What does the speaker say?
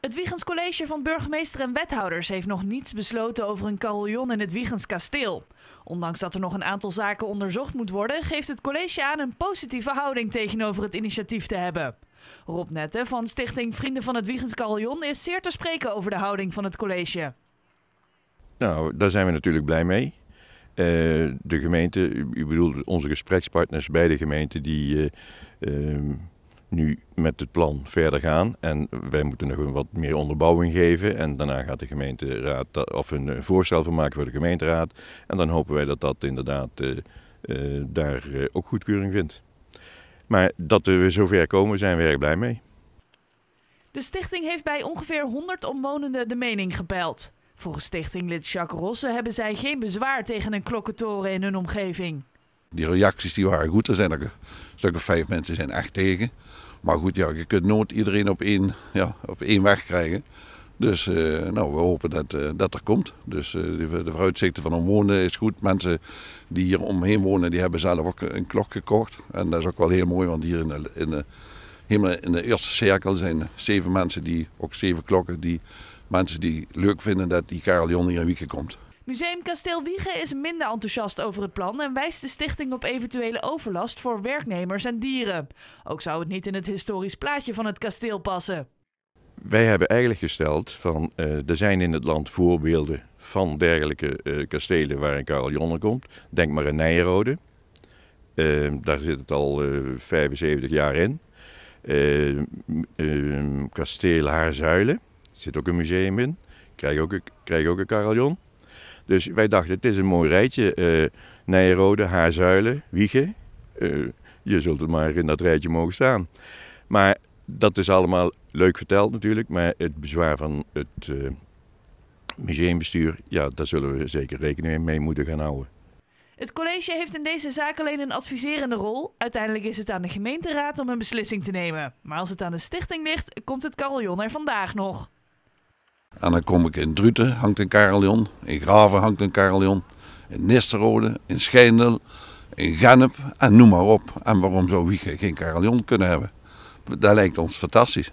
Het Wiegenscollege van Burgemeester en Wethouders heeft nog niets besloten over een carillon in het Wiegens Ondanks dat er nog een aantal zaken onderzocht moet worden, geeft het college aan een positieve houding tegenover het initiatief te hebben. Rob Nette van Stichting Vrienden van het Wiegens is zeer te spreken over de houding van het college. Nou, daar zijn we natuurlijk blij mee. Eh, de gemeente, u bedoelt onze gesprekspartners bij de gemeente, die eh, ehm, nu met het plan verder gaan. En wij moeten nog een wat meer onderbouwing geven. En daarna gaat de gemeenteraad of een eh, voorstel van maken voor de gemeenteraad. En dan hopen wij dat dat inderdaad eh, eh, daar ook goedkeuring vindt. Maar dat we zover komen, zijn we erg blij mee. De stichting heeft bij ongeveer 100 omwonenden de mening gepeild. Volgens stichtinglid Jacques Rosse hebben zij geen bezwaar tegen een klokkentoren in hun omgeving die reacties die waren goed. Er zijn er een stuk of vijf mensen zijn echt tegen. Maar goed, ja, je kunt nooit iedereen op één, ja, op één weg krijgen. Dus eh, nou, we hopen dat eh, dat er komt. Dus eh, de, vooruitzichten van omwonen is goed. Mensen die hier omheen wonen, die hebben zelf ook een klok gekocht. En dat is ook wel heel mooi, want hier in de, in helemaal in de eerste cirkel zijn zeven mensen, die, ook zeven klokken, die mensen die leuk vinden dat die Karel Jon hier een weekje komt. Museum Kasteel Wiegen is minder enthousiast over het plan en wijst de stichting op eventuele overlast voor werknemers en dieren. Ook zou het niet in het historisch plaatje van het kasteel passen. Wij hebben eigenlijk gesteld van eh, er zijn in het land voorbeelden van dergelijke eh, kastelen waar een Karel komt. Denk maar aan Nijrode. Ehm, daar zit het al 75 eh, jaar in. Ehm, ehm, kasteel Haarzuilen zit ook een museum in. Krijg ook een, krijg ook een carillon. Dus wij dachten, het is een mooi rijtje. Uh, Haarzuilen, Wiegen. Eh, je zult het maar in dat rijtje mogen staan. Maar dat is allemaal leuk verteld natuurlijk. Maar het bezwaar van het eh, museumbestuur, ja, daar zullen we zeker rekening mee moeten gaan houden. Het college heeft in deze zaak alleen een adviserende rol. Uiteindelijk is het aan de gemeenteraad om een beslissing te nemen. Maar als het aan de stichting ligt, komt het carillon er vandaag nog. En dan kom ik in Druten, hangt een carillon. In Graven hangt een carillon. In Nisterode, in Schijndel, in Gennep en noem maar op. En waarom zou Wiegen geen carillon kunnen hebben? Dat lijkt ons fantastisch.